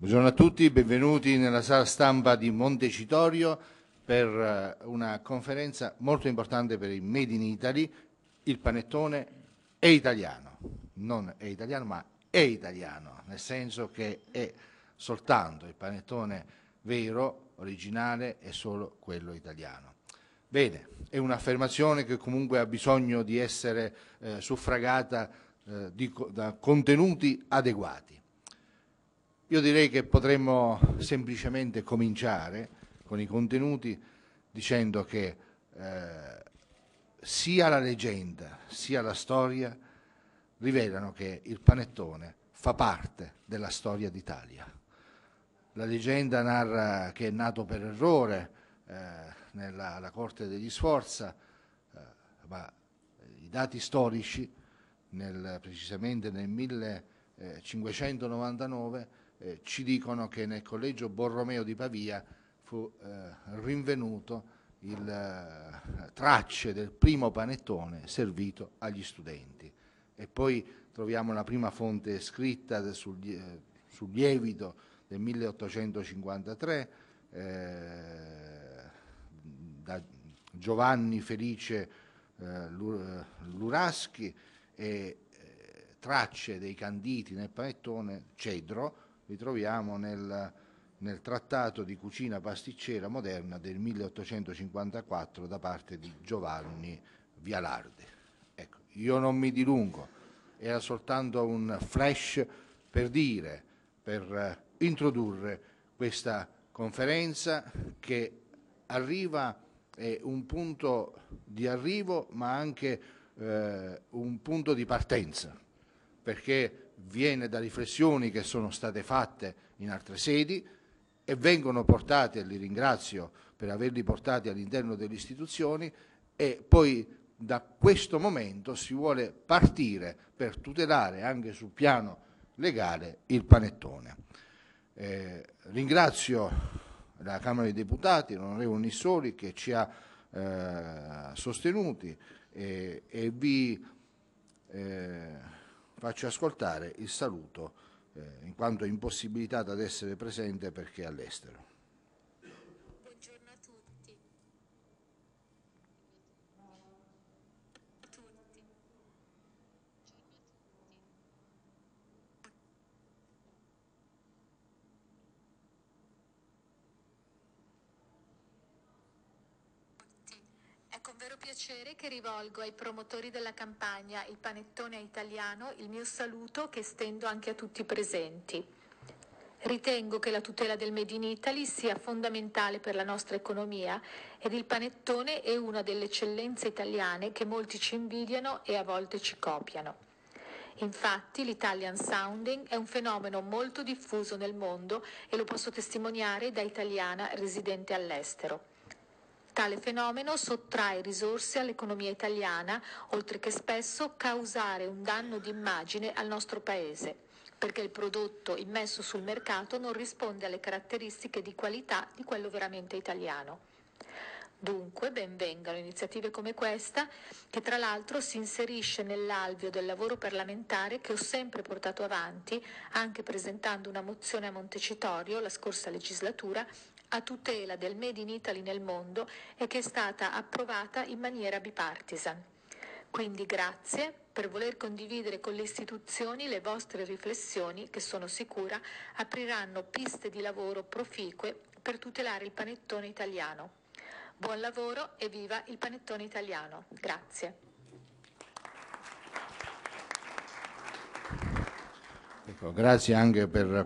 Buongiorno a tutti, benvenuti nella sala stampa di Montecitorio per eh, una conferenza molto importante per il Made in Italy. Il panettone è italiano, non è italiano ma è italiano, nel senso che è soltanto il panettone vero, originale, è solo quello italiano. Bene, è un'affermazione che comunque ha bisogno di essere eh, suffragata eh, di, da contenuti adeguati. Io direi che potremmo semplicemente cominciare con i contenuti dicendo che eh, sia la leggenda sia la storia rivelano che il panettone fa parte della storia d'Italia. La leggenda narra che è nato per errore eh, nella corte degli Sforza, eh, ma i dati storici, nel, precisamente nel 1599, eh, ci dicono che nel collegio Borromeo di Pavia fu eh, rinvenuto il eh, tracce del primo panettone servito agli studenti. E poi troviamo la prima fonte scritta sul, sul lievito del 1853 eh, da Giovanni Felice eh, Luraschi e tracce dei canditi nel panettone Cedro ritroviamo nel, nel trattato di cucina pasticcera moderna del 1854 da parte di Giovanni Vialardi. Ecco, io non mi dilungo, era soltanto un flash per dire, per eh, introdurre questa conferenza che arriva è un punto di arrivo ma anche eh, un punto di partenza perché viene da riflessioni che sono state fatte in altre sedi e vengono portate, li ringrazio per averli portati all'interno delle istituzioni, e poi da questo momento si vuole partire per tutelare anche sul piano legale il panettone. Eh, ringrazio la Camera dei Deputati, l'onorevole Nissoli che ci ha eh, sostenuti eh, e vi eh, faccio ascoltare il saluto eh, in quanto impossibilitata ad essere presente perché all'estero. piacere che rivolgo ai promotori della campagna Il panettone italiano il mio saluto che estendo anche a tutti i presenti. Ritengo che la tutela del Made in Italy sia fondamentale per la nostra economia ed il panettone è una delle eccellenze italiane che molti ci invidiano e a volte ci copiano. Infatti l'Italian Sounding è un fenomeno molto diffuso nel mondo e lo posso testimoniare da italiana residente all'estero. Tale fenomeno sottrae risorse all'economia italiana, oltre che spesso causare un danno di immagine al nostro Paese perché il prodotto immesso sul mercato non risponde alle caratteristiche di qualità di quello veramente italiano. Dunque, benvengano iniziative come questa, che tra l'altro si inserisce nell'alveo del lavoro parlamentare che ho sempre portato avanti, anche presentando una mozione a Montecitorio la scorsa legislatura a tutela del Made in Italy nel mondo e che è stata approvata in maniera bipartisan. Quindi grazie per voler condividere con le istituzioni le vostre riflessioni che sono sicura apriranno piste di lavoro proficue per tutelare il panettone italiano. Buon lavoro e viva il panettone italiano. Grazie. Ecco, grazie anche per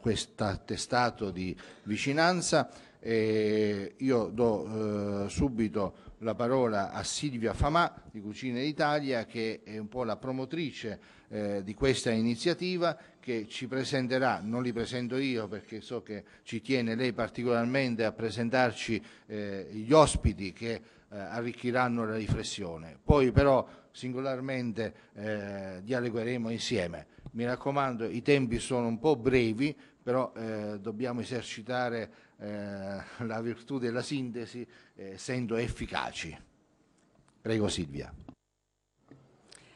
questo attestato di vicinanza. E io do eh, subito la parola a Silvia Famà di Cucine d'Italia che è un po' la promotrice eh, di questa iniziativa che ci presenterà, non li presento io perché so che ci tiene lei particolarmente a presentarci eh, gli ospiti che eh, arricchiranno la riflessione. Poi però singolarmente eh, dialogheremo insieme. Mi raccomando, i tempi sono un po' brevi, però eh, dobbiamo esercitare eh, la virtù della sintesi eh, essendo efficaci. Prego Silvia.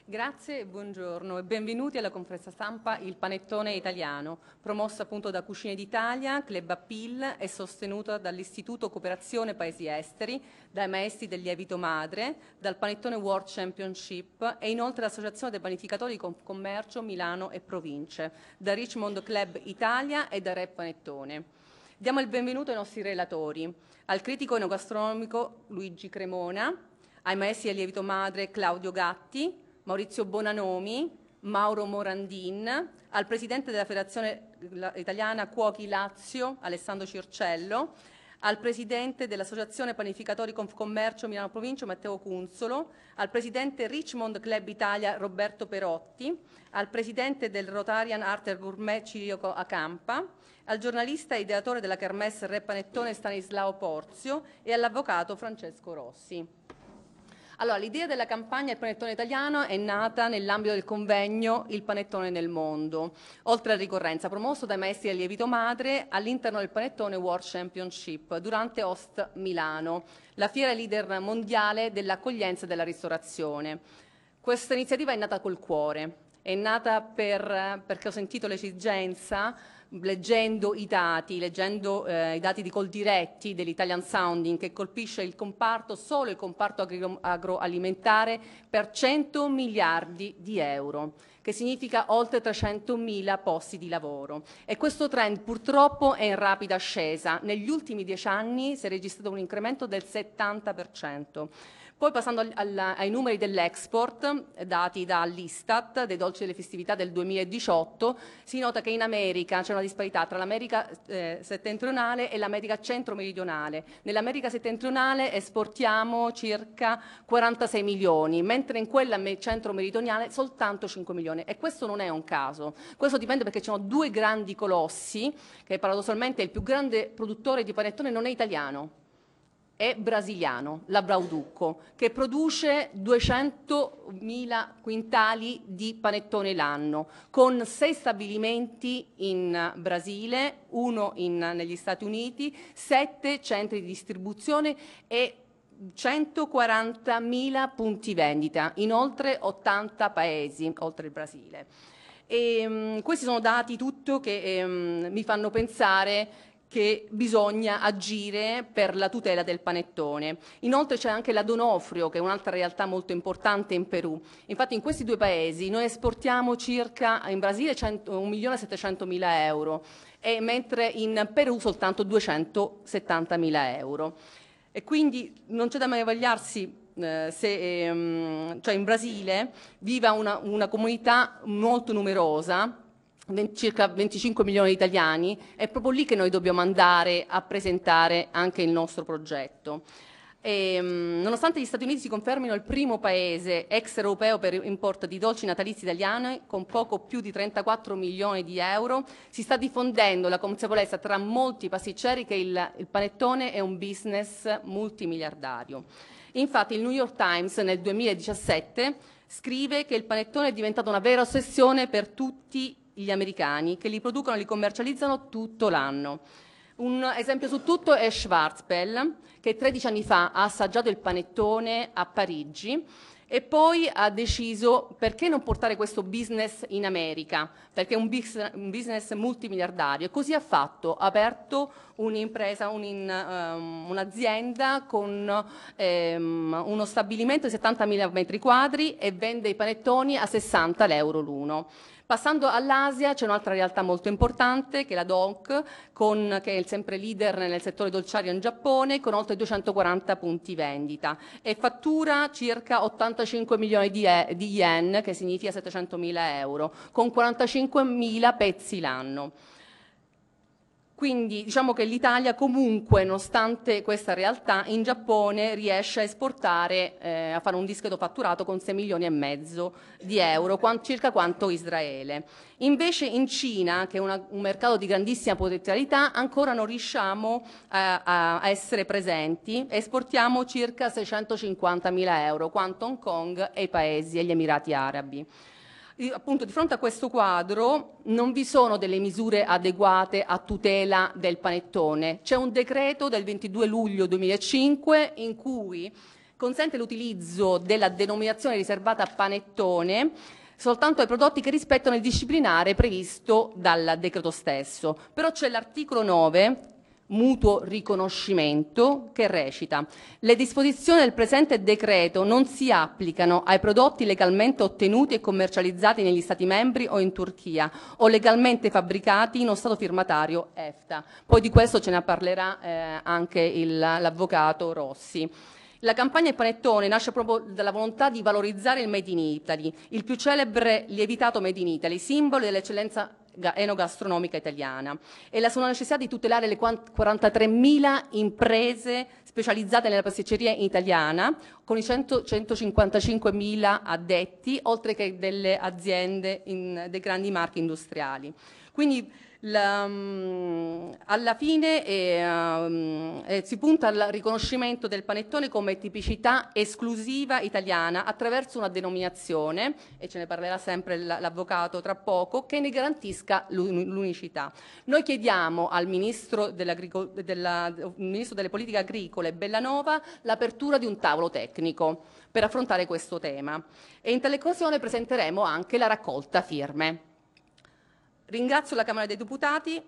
Grazie, buongiorno e benvenuti alla conferenza stampa Il Panettone Italiano, promossa appunto da Cucine d'Italia, Club Appeal e sostenuta dall'Istituto Cooperazione Paesi Esteri, dai Maestri del Lievito Madre, dal Panettone World Championship e inoltre dall'Associazione dei Panificatori di Commercio Milano e Province, da Richmond Club Italia e da Re Panettone. Diamo il benvenuto ai nostri relatori, al critico enogastronomico Luigi Cremona, ai maestri del lievito madre Claudio Gatti, Maurizio Bonanomi, Mauro Morandin, al presidente della Federazione Italiana Cuochi Lazio, Alessandro Circello, al presidente dell'Associazione Panificatori Confcommercio Milano Provincia Matteo Cunzolo, al presidente Richmond Club Italia Roberto Perotti, al presidente del Rotarian Arter Gourmet Cirico Acampa, al giornalista e ideatore della Kermesse Re Panettone Stanislao Porzio e all'avvocato Francesco Rossi. Allora, l'idea della campagna Il panettone italiano è nata nell'ambito del convegno Il panettone nel mondo, oltre a ricorrenza, promosso dai maestri del lievito madre all'interno del panettone World Championship durante Host Milano, la fiera leader mondiale dell'accoglienza e della ristorazione. Questa iniziativa è nata col cuore, è nata per, perché ho sentito l'esigenza leggendo i dati, leggendo eh, i dati di Coldiretti dell'Italian Sounding che colpisce il comparto, solo il comparto agro agroalimentare per 100 miliardi di euro che significa oltre 300.000 posti di lavoro. E questo trend purtroppo è in rapida ascesa. Negli ultimi dieci anni si è registrato un incremento del 70%. Poi passando al, al, ai numeri dell'export eh, dati dall'Istat dei dolci delle festività del 2018, si nota che in America c'è una disparità tra l'America eh, settentrionale e l'America centro-meridionale. Nell'America settentrionale esportiamo circa 46 milioni, mentre in quella centro-meridionale soltanto 5 milioni. E questo non è un caso. Questo dipende perché ci sono due grandi colossi, che paradossalmente il più grande produttore di panettone non è italiano è brasiliano, la Brauducco, che produce 200.000 quintali di panettone l'anno, con sei stabilimenti in Brasile, uno in, negli Stati Uniti, sette centri di distribuzione e 140.000 punti vendita in oltre 80 paesi, oltre il Brasile. E, um, questi sono dati tutto che um, mi fanno pensare che bisogna agire per la tutela del panettone. Inoltre c'è anche la Donofrio, che è un'altra realtà molto importante in Perù. Infatti in questi due paesi noi esportiamo circa, in Brasile 1.700.000 euro, e mentre in Perù soltanto 270.000 euro. E quindi non c'è da mai eh, se ehm, cioè in Brasile viva una, una comunità molto numerosa circa 25 milioni di italiani, è proprio lì che noi dobbiamo andare a presentare anche il nostro progetto. E, ehm, nonostante gli Stati Uniti si confermino il primo paese ex europeo per import di dolci natalizi italiani, con poco più di 34 milioni di euro, si sta diffondendo la consapevolezza tra molti pasticceri che il, il panettone è un business multimiliardario. Infatti il New York Times nel 2017 scrive che il panettone è diventato una vera ossessione per tutti i gli americani che li producono e li commercializzano tutto l'anno. Un esempio su tutto è Schwarzpell, che 13 anni fa ha assaggiato il panettone a Parigi e poi ha deciso perché non portare questo business in America, perché è un, business multimiliardario. E così ha fatto, ha aperto un'impresa, ehm, un'azienda um, un con um, uno stabilimento di 70.000 metri quadri e vende i panettoni a 60 l'euro l'uno. Passando all'Asia c'è un'altra realtà molto importante che è la DOC, con, che è sempre leader nel settore dolciario in Giappone, con oltre 240 punti vendita e fattura circa 85 milioni di, e, eh, di yen, che significa 700 mila euro, con 45 mila pezzi l'anno. Quindi diciamo che l'Italia comunque, nonostante questa realtà, in Giappone riesce a esportare, eh, a fare un dischetto fatturato con 6 milioni e mezzo di euro, circa quanto Israele. Invece in Cina, che è una, un mercato di grandissima potenzialità, ancora non riusciamo eh, a, a essere presenti, esportiamo circa 650 mila euro, quanto Hong Kong e i paesi e gli Emirati Arabi appunto di fronte a questo quadro non vi sono delle misure adeguate a tutela del panettone. C'è un decreto del 22 luglio 2005 in cui consente l'utilizzo della denominazione riservata a panettone soltanto ai prodotti che rispettano il disciplinare previsto dal decreto stesso. Però c'è l'articolo 9 mutuo riconoscimento che recita le disposizioni del presente decreto non si applicano ai prodotti legalmente ottenuti e commercializzati negli Stati membri o in Turchia o legalmente fabbricati in uno Stato firmatario EFTA. Poi di questo ce ne parlerà eh, anche l'avvocato Rossi. La campagna Il Panettone nasce proprio dalla volontà di valorizzare il Made in Italy, il più celebre lievitato Made in Italy, simbolo dell'eccellenza enogastronomica italiana e la sua necessità di tutelare le 43.000 imprese specializzate nella pasticceria italiana con i 155.000 addetti oltre che delle aziende in, dei grandi marchi industriali. Quindi la, mm, alla fine eh, eh, si punta al riconoscimento del panettone come tipicità esclusiva italiana attraverso una denominazione, e ce ne parlerà sempre l'avvocato tra poco, che ne garantisca l'unicità. Noi chiediamo al ministro, della, ministro delle politiche agricole Bellanova l'apertura di un tavolo tecnico per affrontare questo tema e in tale occasione presenteremo anche la raccolta firme. Ringrazio la Camera dei Deputati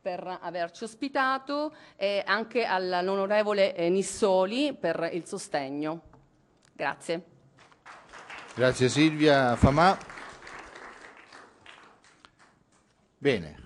per averci ospitato e anche all'onorevole eh, Nissoli per il sostegno. Grazie. Grazie Silvia Famà. Bene,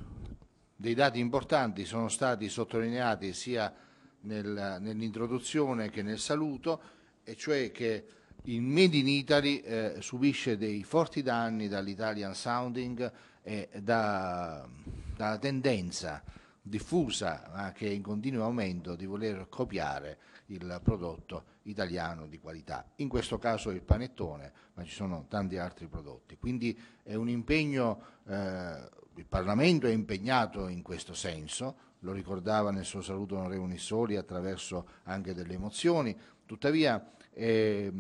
dei dati importanti sono stati sottolineati sia nel, nell'introduzione che nel saluto, e cioè che il Made in Italy eh, subisce dei forti danni dall'Italian Sounding e da, dalla tendenza diffusa ma che è in continuo aumento di voler copiare il prodotto italiano di qualità. In questo caso il panettone, ma ci sono tanti altri prodotti. Quindi è un impegno, eh, il Parlamento è impegnato in questo senso, lo ricordava nel suo saluto onorevole Nissoli attraverso anche delle emozioni, tuttavia eh,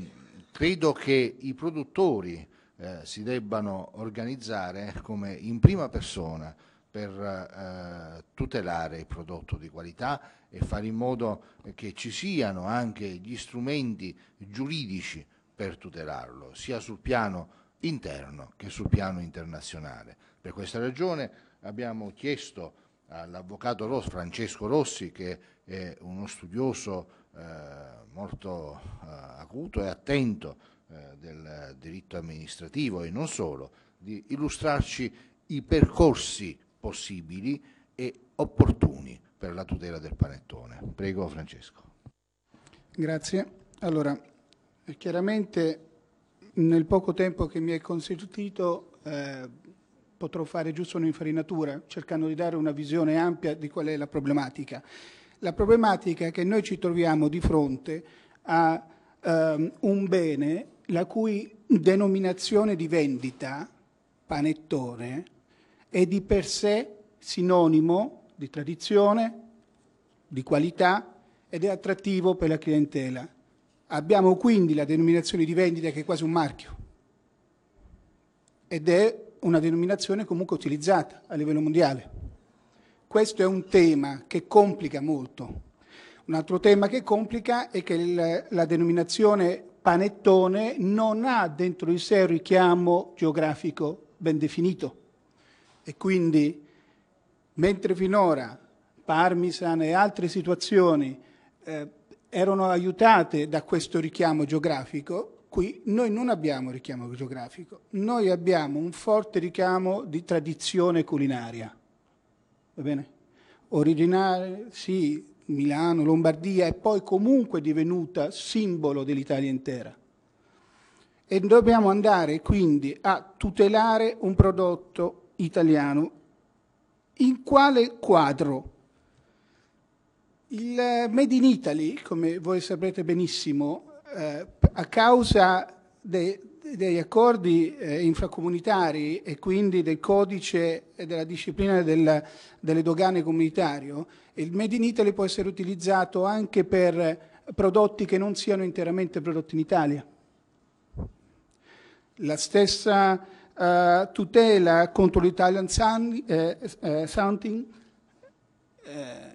credo che i produttori eh, si debbano organizzare come in prima persona per eh, tutelare il prodotto di qualità e fare in modo che ci siano anche gli strumenti giuridici per tutelarlo, sia sul piano interno che sul piano internazionale. Per questa ragione abbiamo chiesto all'avvocato Ros, Francesco Rossi, che è uno studioso eh, molto eh, acuto e attento eh, del diritto amministrativo e non solo, di illustrarci i percorsi possibili e opportuni per la tutela del panettone. Prego Francesco. Grazie. Allora, chiaramente nel poco tempo che mi è consentito eh, potrò fare giusto un'infarinatura cercando di dare una visione ampia di qual è la problematica. La problematica è che noi ci troviamo di fronte a eh, un bene la cui denominazione di vendita, panettone, è di per sé sinonimo di tradizione, di qualità ed è attrattivo per la clientela. Abbiamo quindi la denominazione di vendita che è quasi un marchio ed è una denominazione comunque utilizzata a livello mondiale. Questo è un tema che complica molto. Un altro tema che complica è che la denominazione panettone non ha dentro di sé un richiamo geografico ben definito e quindi mentre finora Parmisan e altre situazioni eh, erano aiutate da questo richiamo geografico, qui noi non abbiamo richiamo geografico, noi abbiamo un forte richiamo di tradizione culinaria, va bene? Originale, sì, Milano, Lombardia, è poi comunque divenuta simbolo dell'Italia intera. E dobbiamo andare quindi a tutelare un prodotto italiano. In quale quadro? Il eh, Made in Italy, come voi saprete benissimo, eh, a causa de, degli accordi eh, infracomunitari e quindi del codice e della disciplina del, delle dogane comunitario, il Made in Italy può essere utilizzato anche per prodotti che non siano interamente prodotti in Italia. La stessa eh, tutela contro l'Italian sound, eh, eh Sounding eh,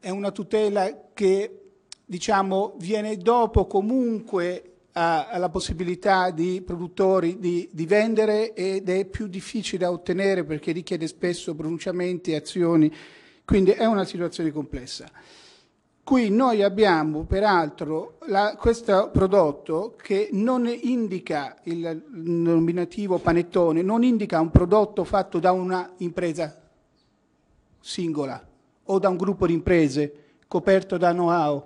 è una tutela che diciamo, viene dopo comunque alla possibilità di produttori di, di, vendere ed è più difficile da ottenere perché richiede spesso pronunciamenti, azioni, quindi è una situazione complessa. Qui noi abbiamo peraltro la, questo prodotto che non indica il nominativo panettone, non indica un prodotto fatto da una impresa singola o da un gruppo di imprese coperto da know-how.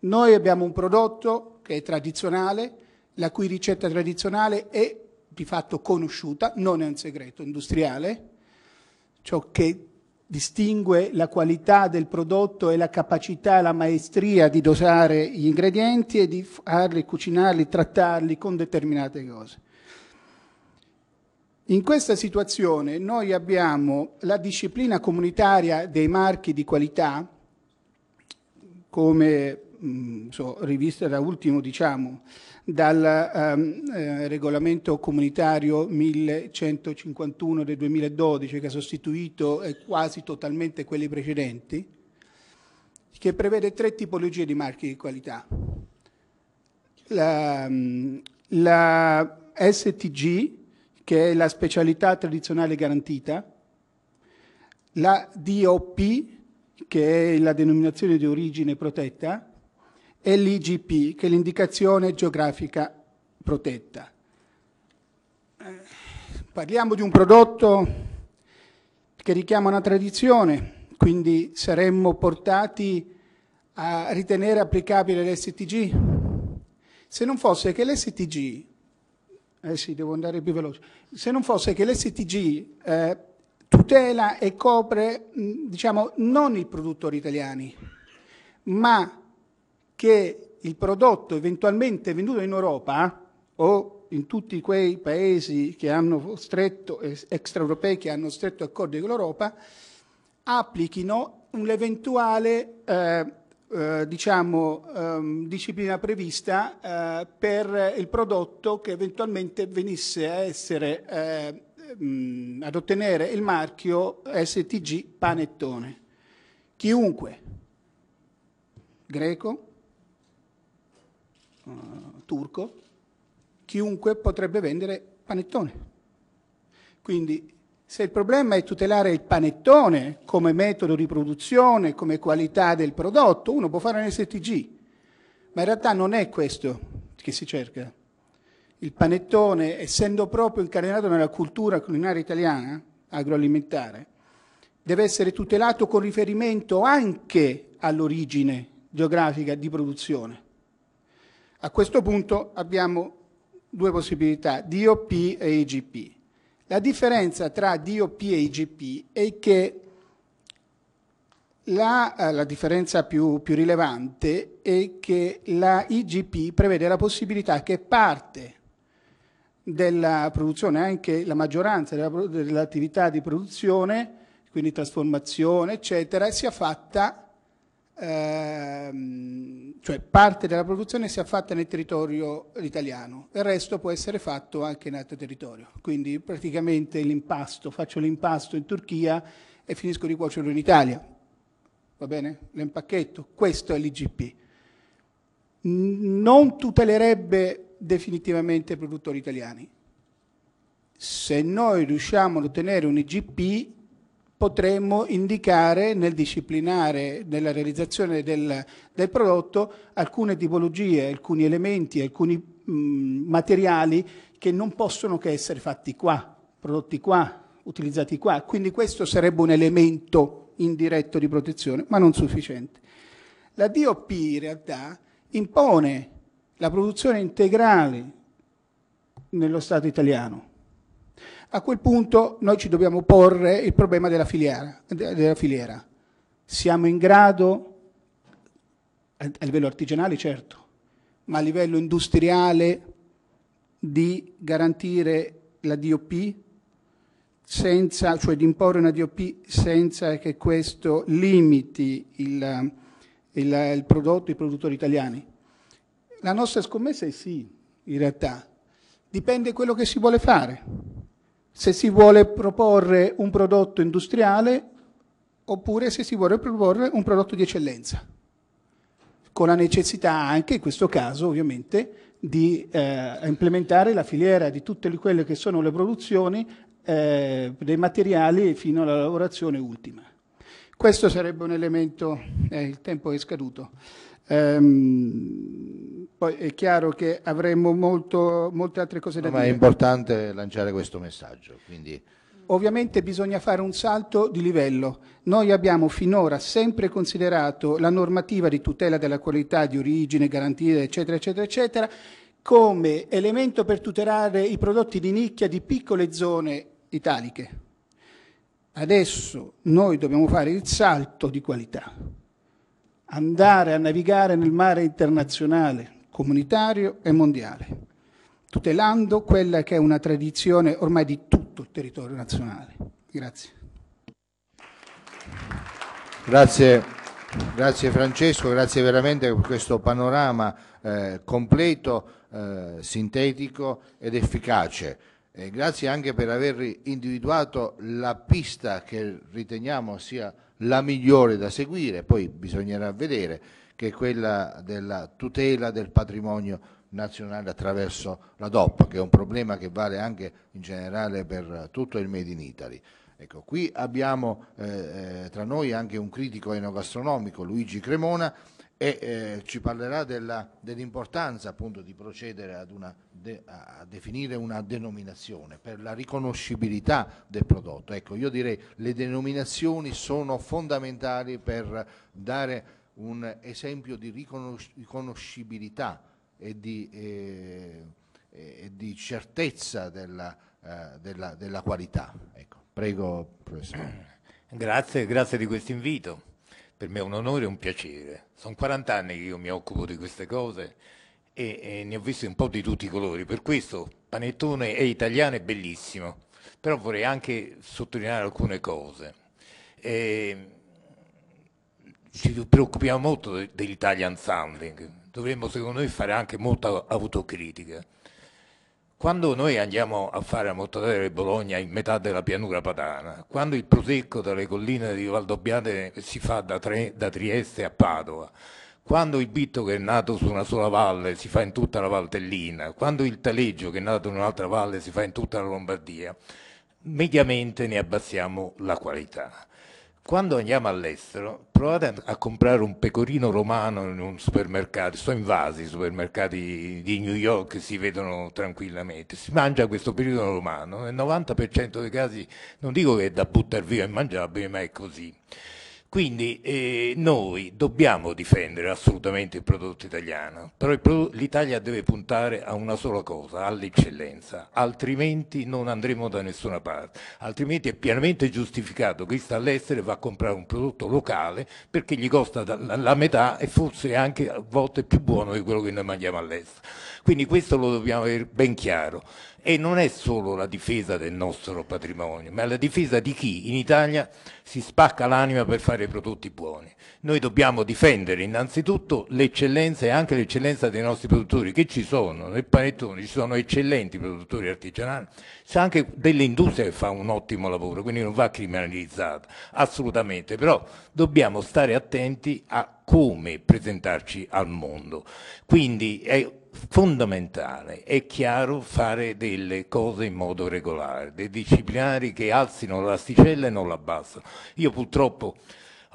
Noi abbiamo un prodotto che è tradizionale, la cui ricetta tradizionale è di fatto conosciuta, non è un segreto industriale, ciò che distingue la qualità del prodotto è la capacità, la maestria di dosare gli ingredienti e di farli, cucinarli, trattarli con determinate cose. In questa situazione noi abbiamo la disciplina comunitaria dei marchi di qualità come so, rivista da ultimo diciamo, dal um, regolamento comunitario 1151 del 2012 che ha sostituito eh, quasi totalmente quelli precedenti, che prevede tre tipologie di marchi di qualità. La, la STG, che è la specialità tradizionale garantita, la DOP, che è la denominazione di origine protetta, è l'IGP, che è l'indicazione geografica protetta. Eh, parliamo di un prodotto che richiama una tradizione, quindi saremmo portati a ritenere applicabile l'STG. Se non fosse che l'STG, eh sì, devo andare più veloce, se non fosse che l'STG eh, tutela e copre, diciamo, non i produttori italiani, ma che il prodotto eventualmente venduto in Europa o in tutti quei paesi che hanno stretto, eh, extraeuropei che hanno stretto accordi con l'Europa, applichino un'eventuale eh, eh, diciamo, ehm, disciplina prevista eh, per il prodotto che eventualmente venisse a essere, eh, mh, ad ottenere il marchio STG Panettone. Chiunque, greco, eh, turco, chiunque potrebbe vendere panettone. Quindi se il problema è tutelare il panettone come metodo di produzione, come qualità del prodotto, uno può fare un STG, ma in realtà non è questo che si cerca. Il panettone, essendo proprio incarnato nella cultura culinaria italiana, agroalimentare, deve essere tutelato con riferimento anche all'origine geografica di produzione. A questo punto abbiamo due possibilità, DOP e IGP. La differenza tra DOP e IGP è che la, eh, la differenza più, più, rilevante è che la IGP prevede la possibilità che parte della produzione, anche la maggioranza dell'attività di produzione, quindi trasformazione, eccetera, sia fatta ehm, cioè parte della produzione sia fatta nel territorio italiano, il resto può essere fatto anche in altro territorio. Quindi praticamente l'impasto, faccio l'impasto in Turchia e finisco di cuocerlo in Italia. Va bene? L'impacchetto, questo è l'IGP. Non tutelerebbe definitivamente i produttori italiani. Se noi riusciamo ad ottenere un IGP potremmo indicare nel disciplinare, nella realizzazione del, del prodotto, alcune tipologie, alcuni elementi, alcuni mh, materiali che non possono che essere fatti qua, prodotti qua, utilizzati qua. Quindi questo sarebbe un elemento indiretto di protezione, ma non sufficiente. La DOP in realtà impone la produzione integrale nello Stato italiano a quel punto noi ci dobbiamo porre il problema della filiera. Della filiera. Siamo in grado, a livello artigianale certo, ma a livello industriale, di garantire la DOP senza, cioè di imporre una DOP senza che questo limiti il, il, il, prodotto, i produttori italiani? La nostra scommessa è sì, in realtà. Dipende quello che si vuole fare se si vuole proporre un prodotto industriale oppure se si vuole proporre un prodotto di eccellenza, con la necessità anche, in questo caso ovviamente, di eh, implementare la filiera di tutte quelle che sono le produzioni eh, dei materiali fino alla lavorazione ultima. Questo sarebbe un elemento, eh, il tempo è scaduto. Um, poi è chiaro che avremmo molto, molte altre cose da no, dire. Ma è importante lanciare questo messaggio. Quindi... Ovviamente bisogna fare un salto di livello. Noi abbiamo finora sempre considerato la normativa di tutela della qualità di origine, garantita, eccetera, eccetera, eccetera, come elemento per tutelare i prodotti di nicchia di piccole zone italiche. Adesso noi dobbiamo fare il salto di qualità, andare a navigare nel mare internazionale, comunitario e mondiale, tutelando quella che è una tradizione ormai di tutto il territorio nazionale. Grazie. Grazie, grazie Francesco, grazie veramente per questo panorama eh, completo, eh, sintetico ed efficace. E grazie anche per aver individuato la pista che riteniamo sia la migliore da seguire, poi bisognerà vedere che è quella della tutela del patrimonio nazionale attraverso la DOP, che è un problema che vale anche in generale per tutto il Made in Italy. Ecco, qui abbiamo eh, eh tra noi anche un critico enogastronomico, Luigi Cremona, e eh, ci parlerà dell'importanza dell appunto di procedere ad una de a definire una denominazione per la riconoscibilità del prodotto. Ecco, io direi che le denominazioni sono fondamentali per dare un esempio di riconoscibilità e di, eh, e di certezza della, eh, della, della qualità. Ecco. Prego, professore. Grazie, grazie di questo invito. Per me è un onore e un piacere. Sono 40 anni che io mi occupo di queste cose e, e ne ho viste un po' di tutti i colori. Per questo Panettone è italiano e bellissimo. Però vorrei anche sottolineare alcune cose. Eh, ci preoccupiamo molto dell'Italian sounding, dovremmo secondo me fare anche molta autocritica. Quando noi andiamo a fare a mortadella Bologna in metà della pianura padana, quando il prosecco dalle colline di Valdobbiate si fa da, tre, da Trieste a Padova, quando il bitto che è nato su una sola valle si fa in tutta la Valtellina, quando il taleggio che è nato in un'altra valle si fa in tutta la Lombardia, mediamente ne abbassiamo la qualità. Quando andiamo all'estero, provate a comprare un pecorino romano in un supermercato, sono invasi i supermercati di New York, si vedono tranquillamente, si mangia questo pecorino romano, nel 90% dei casi non dico che è da buttare via, è mangiabile, ma è così. Quindi eh, noi dobbiamo difendere assolutamente il prodotto italiano, però l'Italia deve puntare a una sola cosa, all'eccellenza, altrimenti non andremo da nessuna parte, altrimenti è pienamente giustificato che chi sta all'estero va a comprare un prodotto locale perché gli costa la metà e forse anche a volte più buono di quello che noi mandiamo all'estero. Quindi questo lo dobbiamo avere ben chiaro e non è solo la difesa del nostro patrimonio, ma è la difesa di chi in Italia si spacca l'anima per fare prodotti buoni. Noi dobbiamo difendere innanzitutto l'eccellenza e anche l'eccellenza dei nostri produttori, che ci sono, nel panettone ci sono eccellenti produttori artigianali, c'è anche dell'industria che fa un ottimo lavoro, quindi non va criminalizzata, assolutamente, però dobbiamo stare attenti a come presentarci al mondo. Quindi è fondamentale, è chiaro, fare delle cose in modo regolare, dei disciplinari che alzino l'asticella e non l'abbassano. Io purtroppo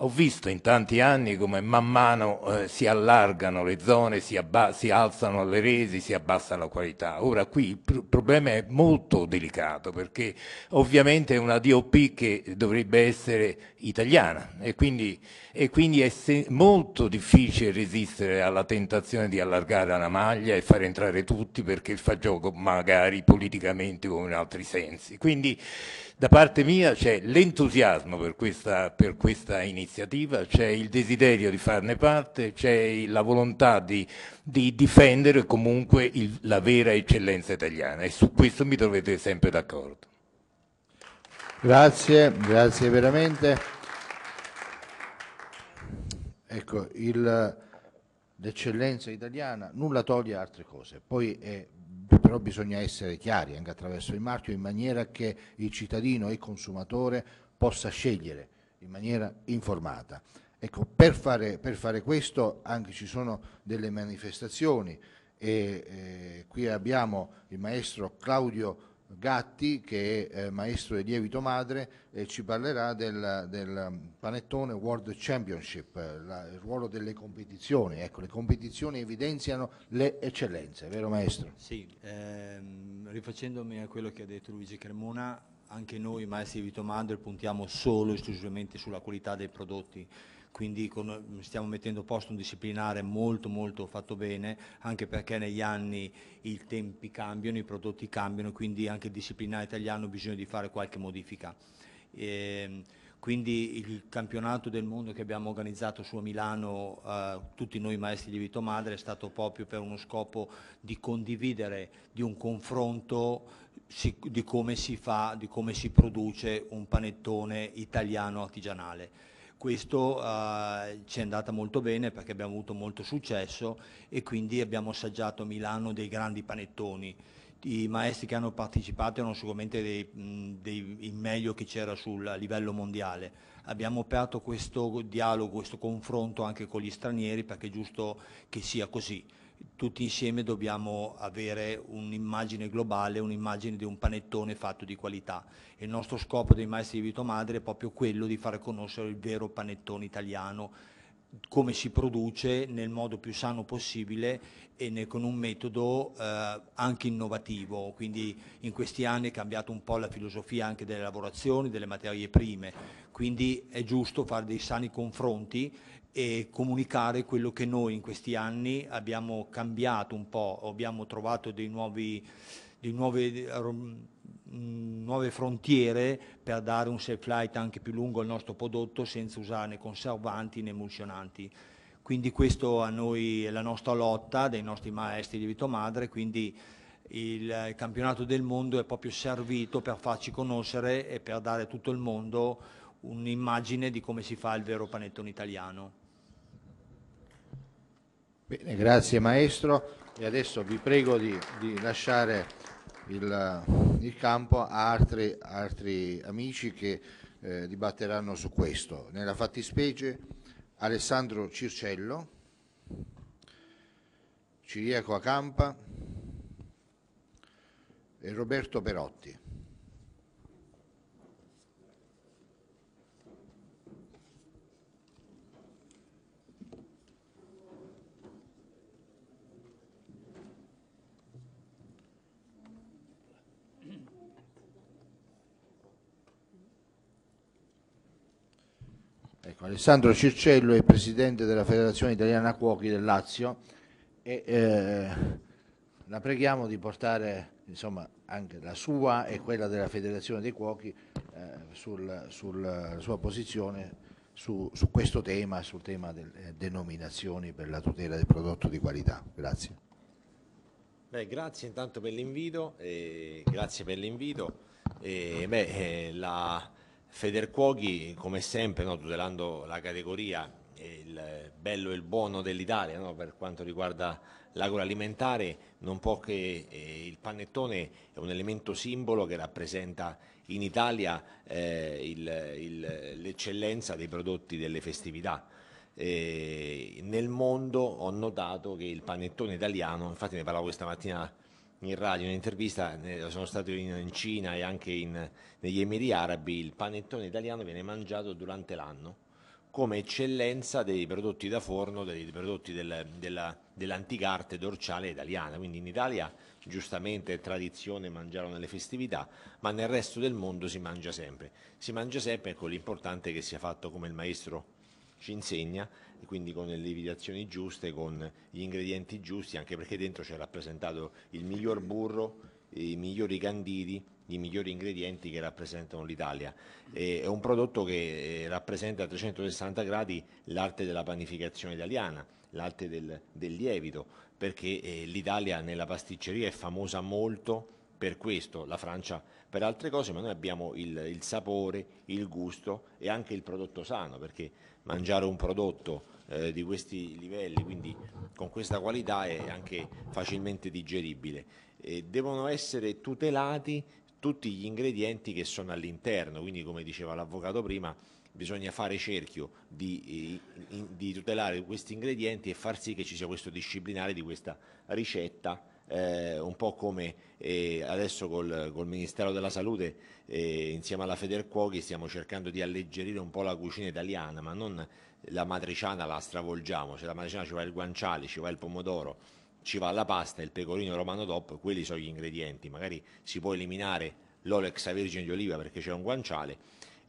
ho visto in tanti anni come man mano eh, si allargano le zone, si, si, alzano le resi, si abbassa la qualità. Ora qui il pr problema è molto delicato perché ovviamente è una DOP che dovrebbe essere italiana e quindi, e quindi è molto difficile resistere alla tentazione di allargare la maglia e far entrare tutti perché fa gioco magari politicamente o in altri sensi. Quindi da parte mia c'è l'entusiasmo per questa, per questa iniziativa, c'è il desiderio di farne parte, c'è la volontà di, di difendere comunque il, la vera eccellenza italiana e su questo mi troverete sempre d'accordo. Grazie, grazie veramente. Ecco, il, l'eccellenza italiana nulla toglie altre cose, poi è, però bisogna essere chiari anche attraverso il marchio in maniera che il cittadino e il consumatore possa scegliere in maniera informata. Ecco, per fare, per fare questo anche ci sono delle manifestazioni e eh, qui abbiamo il maestro Claudio Gatti che è eh, maestro di lievito madre e eh, ci parlerà del, del panettone World Championship, eh, la, il ruolo delle competizioni. Ecco, le competizioni evidenziano le eccellenze, vero maestro? Sì, ehm, rifacendomi a quello che ha detto Luigi Cremona, anche noi maestri di lievito madre puntiamo solo e esclusivamente sulla qualità dei prodotti quindi con, stiamo mettendo a posto un disciplinare molto molto fatto bene, anche perché negli anni i tempi cambiano, i prodotti cambiano, quindi anche il disciplinare italiano ha bisogno di fare qualche modifica. E, ehm, quindi il campionato del mondo che abbiamo organizzato su Milano, eh, tutti noi maestri di Vito Madre, è stato proprio per uno scopo di condividere, di un confronto si, di come si fa, di come si produce un panettone italiano artigianale. Questo eh, ci è andata molto bene perché abbiamo avuto molto successo e quindi abbiamo assaggiato a Milano dei grandi panettoni. I maestri che hanno partecipato erano sicuramente dei, mh, dei, il meglio che c'era sul livello mondiale abbiamo aperto questo dialogo, questo confronto anche con gli stranieri perché è giusto che sia così. Tutti insieme dobbiamo avere un'immagine globale, un'immagine di un panettone fatto di qualità. Il nostro scopo dei maestri di Vito Madre è proprio quello di far conoscere il vero panettone italiano come si produce nel modo più sano possibile e con un metodo eh, anche innovativo. Quindi in questi anni è cambiata un po' la filosofia anche delle lavorazioni, delle materie prime. Quindi è giusto fare dei sani confronti e comunicare quello che noi in questi anni abbiamo cambiato un po', abbiamo trovato dei nuovi, di nuove, mm, nuove, frontiere per dare un safe light anche più lungo al nostro prodotto senza usare né conservanti né emulsionanti. Quindi questo a noi è la nostra lotta dei nostri maestri di vita Madre, quindi il campionato del mondo è proprio servito per farci conoscere e per dare a tutto il mondo un'immagine di come si fa il vero panettone italiano. Bene, grazie maestro e adesso vi prego di, di lasciare il, il, campo a altri, altri amici che eh, dibatteranno su questo. Nella fattispecie Alessandro Circello, Ciriaco Acampa e Roberto Perotti. Ecco, Alessandro Circello è presidente della Federazione Italiana Cuochi del Lazio e eh, la preghiamo di portare insomma, anche la sua e quella della Federazione dei Cuochi eh, sul, sulla sua posizione su, su, questo tema, sul tema delle eh, denominazioni per la tutela del prodotto di qualità. Grazie. Beh, grazie intanto per l'invito, eh, grazie per l'invito. Eh, beh, eh, la, Federcuoghi, come sempre, no, tutelando la categoria, il bello e il buono dell'Italia no, per quanto riguarda l'agroalimentare, non può che eh, il panettone è un elemento simbolo che rappresenta in Italia eh, l'eccellenza dei prodotti delle festività. Eh, nel mondo ho notato che il panettone italiano, infatti ne parlavo questa mattina in radio un'intervista, sono stato in, Cina e anche in, negli Emiri Arabi, il panettone italiano viene mangiato durante l'anno come eccellenza dei prodotti da forno, dei prodotti del, della, dell'antica arte dorciale italiana. Quindi in Italia giustamente è tradizione mangiarlo nelle festività, ma nel resto del mondo si mangia sempre. Si mangia sempre, ecco l'importante è che sia fatto come il maestro ci insegna quindi con le lievitazioni giuste, con gli ingredienti giusti, anche perché dentro c'è rappresentato il miglior burro, i migliori canditi, i migliori ingredienti che rappresentano l'Italia. È un prodotto che eh, rappresenta a 360 gradi l'arte della panificazione italiana, l'arte del, del lievito, perché eh, l'Italia nella pasticceria è famosa molto per questo, la Francia per altre cose, ma noi abbiamo il, il sapore, il gusto e anche il prodotto sano, perché mangiare un prodotto eh, di questi livelli, quindi con questa qualità, è anche facilmente digeribile. E devono essere tutelati tutti gli ingredienti che sono all'interno, quindi come diceva l'avvocato prima, bisogna fare cerchio di, di tutelare questi ingredienti e far sì che ci sia questo disciplinare di questa ricetta eh, un po' come eh, adesso col, col, Ministero della Salute eh, insieme alla Federcuochi stiamo cercando di alleggerire un po' la cucina italiana, ma non la matriciana la stravolgiamo, cioè la matriciana ci va il guanciale, ci va il pomodoro, ci va la pasta, il pecorino romano top, quelli sono gli ingredienti, magari si può eliminare l'olio extravergine di oliva perché c'è un guanciale,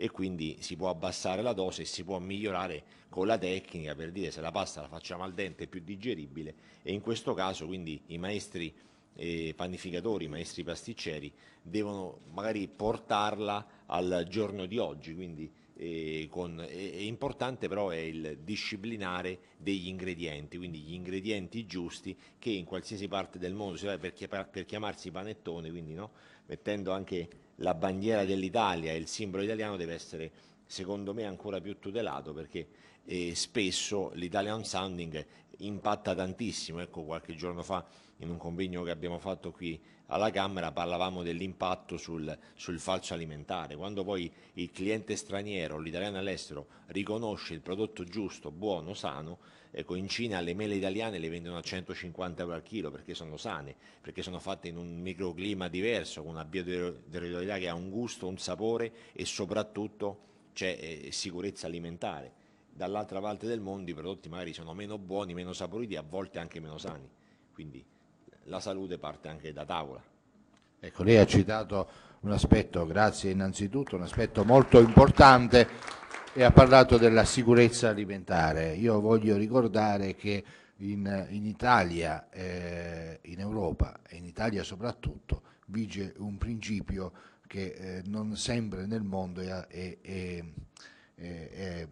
e quindi si può abbassare la dose e si può migliorare con la tecnica per dire se la pasta la facciamo al dente è più digeribile e in questo caso quindi i maestri eh, panificatori, i maestri pasticceri devono magari portarla al giorno di oggi, quindi eh, con, eh, è importante però è il disciplinare degli ingredienti, quindi gli ingredienti giusti che in qualsiasi parte del mondo per, per chiamarsi panettone, quindi no? mettendo anche la bandiera dell'Italia e il simbolo italiano deve essere secondo me ancora più tutelato perché eh, spesso l'Italian sounding impatta tantissimo, ecco qualche giorno fa in un convegno che abbiamo fatto qui alla Camera parlavamo dell'impatto sul, sul, falso alimentare. Quando poi il cliente straniero, l'italiano all'estero, riconosce il prodotto giusto, buono, sano, ecco, in Cina le mele italiane le vendono a 150 euro al chilo perché sono sane, perché sono fatte in un microclima diverso, con una biodiversità che ha un gusto, un sapore e soprattutto c'è eh, sicurezza alimentare. Dall'altra parte del mondo i prodotti magari sono meno buoni, meno saporiti, a volte anche meno sani. Quindi la salute parte anche da tavola. Ecco, lei ha citato un aspetto, grazie innanzitutto, un aspetto molto importante e ha parlato della sicurezza alimentare. Io voglio ricordare che in, in Italia, eh, in Europa e in Italia soprattutto, vige un principio che eh, non sempre nel mondo è, è, è,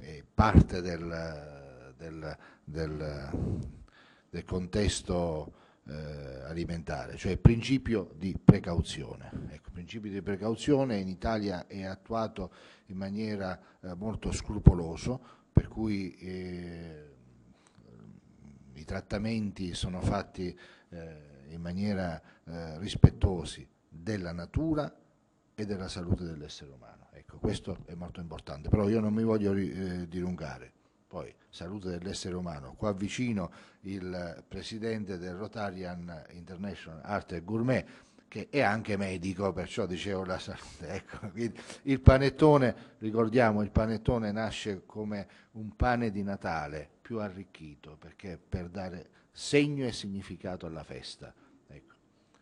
è parte del, del, del, del contesto eh, alimentare, cioè il principio di precauzione. Ecco, il principio di precauzione in Italia è attuato in maniera eh, molto scrupolosa, per cui eh, i trattamenti sono fatti eh, in maniera eh, rispettosi della natura e della salute dell'essere umano. Ecco, questo è molto importante, però io non mi voglio eh, dilungare poi salute dell'essere umano. Qua vicino il presidente del Rotarian International Arte e Gourmet che è anche medico, perciò dicevo la salute. Ecco, il panettone, ricordiamo, il panettone nasce come un pane di Natale più arricchito, perché per dare segno e significato alla festa. Ecco.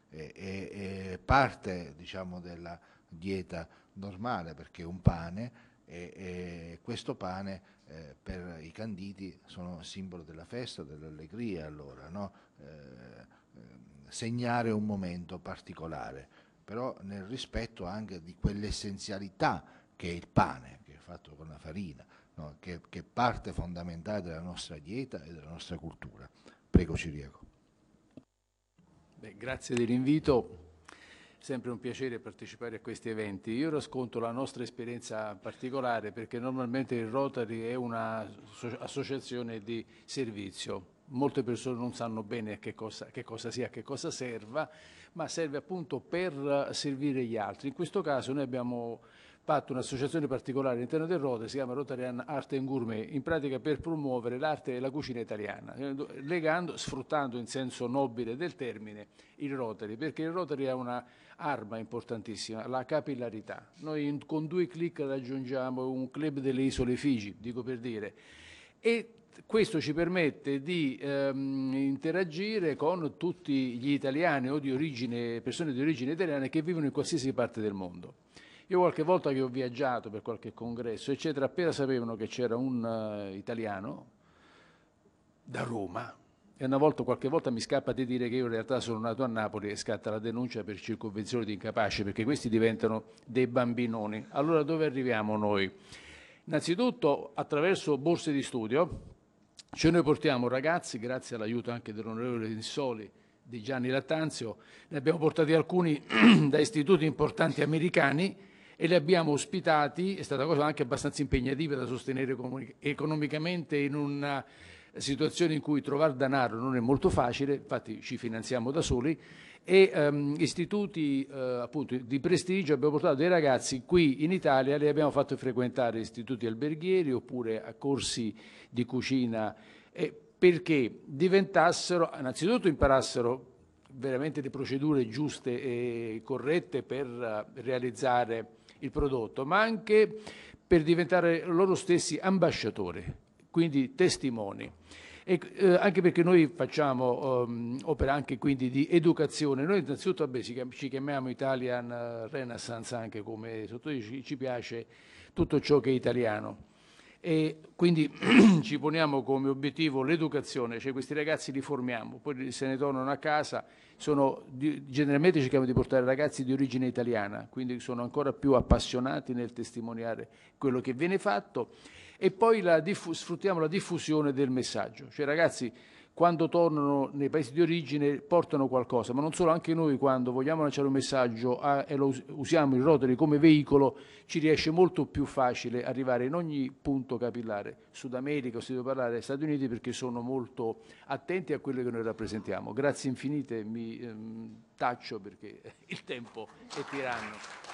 E, e, e parte, diciamo, della dieta normale, perché un pane e, e questo pane eh, per i canditi sono simbolo della festa, dell'allegria allora, no? eh, ehm, segnare un momento particolare, però nel rispetto anche di quell'essenzialità che è il pane, che è fatto con la farina, no? che, che, è parte fondamentale della nostra dieta e della nostra cultura. Prego Ciriaco. Beh, grazie dell'invito sempre un piacere partecipare a questi eventi. Io racconto la nostra esperienza particolare perché normalmente il Rotary è un'associazione di servizio. Molte persone non sanno bene che cosa, che cosa sia, che cosa serva, ma serve appunto per servire gli altri. In questo caso noi abbiamo fatto un'associazione particolare all'interno del Rotary, si chiama Rotarian Art and Gourmet, in pratica per promuovere l'arte e la cucina italiana, legando, sfruttando in senso nobile del termine il Rotary, perché il Rotary è una arma importantissima, la capillarità. Noi con due clic raggiungiamo un club delle isole Figi, dico per dire, e questo ci permette di ehm, interagire con tutti gli italiani o di origine, persone di origine italiana che vivono in qualsiasi parte del mondo. Io qualche volta che ho viaggiato per qualche congresso, eccetera, appena sapevano che c'era un uh, italiano da Roma, e una volta, qualche volta mi scappa di dire che io in realtà sono nato a Napoli e scatta la denuncia per circonvenzione di incapaci, perché questi diventano dei bambinoni. Allora dove arriviamo noi? Innanzitutto attraverso borse di studio, cioè noi portiamo ragazzi, grazie all'aiuto anche dell'onorevole Insoli, di Gianni Lattanzio, ne abbiamo portati alcuni da istituti importanti americani e li abbiamo ospitati, è stata una cosa anche abbastanza impegnativa da sostenere economicamente in una situazione in cui trovare denaro non è molto facile, infatti ci finanziamo da soli, e ehm, istituti eh, appunto, di prestigio abbiamo portato dei ragazzi qui in Italia, li abbiamo fatti frequentare istituti alberghieri oppure a corsi di cucina eh, perché diventassero, innanzitutto imparassero veramente le procedure giuste e corrette per uh, realizzare il prodotto, ma anche per diventare loro stessi ambasciatori quindi testimoni. E, eh, anche perché noi facciamo um, opera anche quindi di educazione. Noi innanzitutto vabbè, ci chiamiamo Italian Renaissance anche come ci, ci piace tutto ciò che è italiano. E quindi ci poniamo come obiettivo l'educazione, cioè questi ragazzi li formiamo, poi se ne tornano a casa, sono, generalmente cerchiamo di portare ragazzi di origine italiana, quindi sono ancora più appassionati nel testimoniare quello che viene fatto e poi la sfruttiamo la diffusione del messaggio. Cioè ragazzi, quando tornano nei paesi di origine portano qualcosa, ma non solo, anche noi quando vogliamo lanciare un messaggio a, e lo usiamo il rotary come veicolo, ci riesce molto più facile arrivare in ogni punto capillare, Sud America, ho sentito parlare, Stati Uniti, perché sono molto attenti a quello che noi rappresentiamo. Grazie infinite, mi ehm, taccio perché il tempo è tiranno.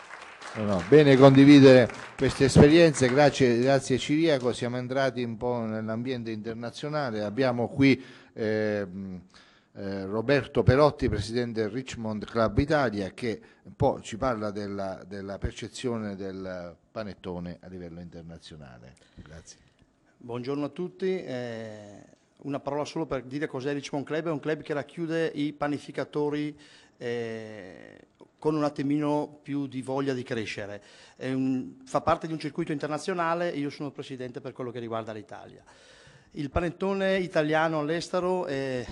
No, no. Bene condividere queste esperienze, grazie, grazie Ciriaco, siamo entrati un po' nell'ambiente internazionale, abbiamo qui eh, eh, Roberto Perotti, presidente del Richmond Club Italia, che un po' ci parla della, della percezione del panettone a livello internazionale. Grazie. Buongiorno a tutti. Eh una parola solo per dire cos'è Richmond Club, è un club che racchiude i panificatori eh, con un attimino più di voglia di crescere. Un, fa parte di un circuito internazionale e io sono presidente per quello che riguarda l'Italia. Il panettone italiano all'estero è,